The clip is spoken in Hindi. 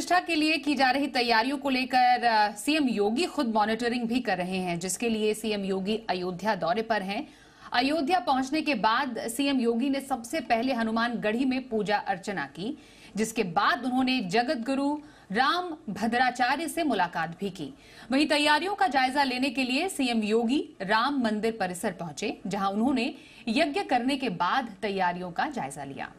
प्रतिष्ठा के लिए की जा रही तैयारियों को लेकर सीएम योगी खुद मॉनिटरिंग भी कर रहे हैं जिसके लिए सीएम योगी अयोध्या दौरे पर हैं अयोध्या पहुंचने के बाद सीएम योगी ने सबसे पहले हनुमानगढ़ी में पूजा अर्चना की जिसके बाद उन्होंने जगत गुरु राम भद्राचार्य से मुलाकात भी की वहीं तैयारियों का जायजा लेने के लिए सीएम योगी राम मंदिर परिसर पहुंचे जहां उन्होंने यज्ञ करने के बाद तैयारियों का जायजा लिया